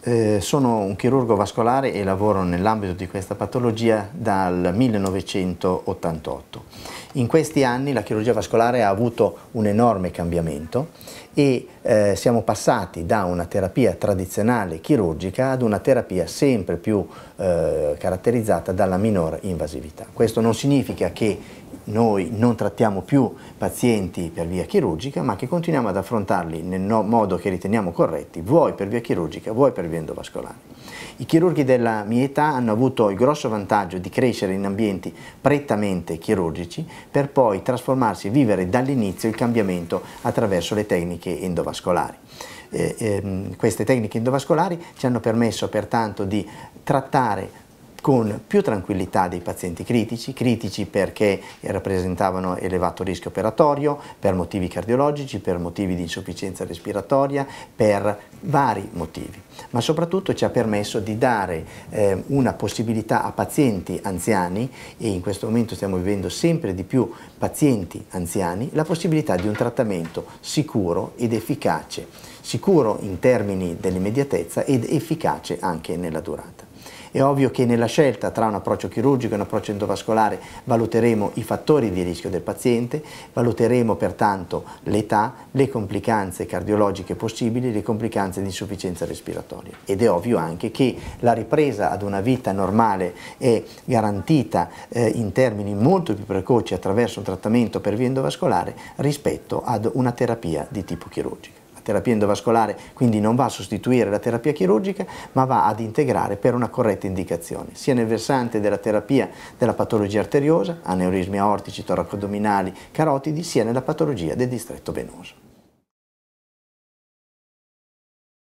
Eh, sono un chirurgo vascolare e lavoro nell'ambito di questa patologia dal 1988. In questi anni la chirurgia vascolare ha avuto un enorme cambiamento e eh, siamo passati da una terapia tradizionale chirurgica ad una terapia sempre più eh, caratterizzata dalla minore invasività. Questo non significa che noi non trattiamo più pazienti per via chirurgica, ma che continuiamo ad affrontarli nel no modo che riteniamo corretti, vuoi per via chirurgica, vuoi per per via endovascolare. I chirurghi della mia età hanno avuto il grosso vantaggio di crescere in ambienti prettamente chirurgici per poi trasformarsi e vivere dall'inizio il cambiamento attraverso le tecniche endovascolari. Eh, ehm, queste tecniche endovascolari ci hanno permesso pertanto di trattare con più tranquillità dei pazienti critici, critici perché rappresentavano elevato rischio operatorio, per motivi cardiologici, per motivi di insufficienza respiratoria, per vari motivi. Ma soprattutto ci ha permesso di dare eh, una possibilità a pazienti anziani, e in questo momento stiamo vivendo sempre di più pazienti anziani, la possibilità di un trattamento sicuro ed efficace, sicuro in termini dell'immediatezza ed efficace anche nella durata. È ovvio che nella scelta tra un approccio chirurgico e un approccio endovascolare valuteremo i fattori di rischio del paziente, valuteremo pertanto l'età, le complicanze cardiologiche possibili, le complicanze di insufficienza respiratoria. Ed è ovvio anche che la ripresa ad una vita normale è garantita eh, in termini molto più precoci attraverso un trattamento per via endovascolare rispetto ad una terapia di tipo chirurgico terapia endovascolare quindi non va a sostituire la terapia chirurgica ma va ad integrare per una corretta indicazione, sia nel versante della terapia della patologia arteriosa, aneurismi aortici, toracodominali, carotidi, sia nella patologia del distretto venoso.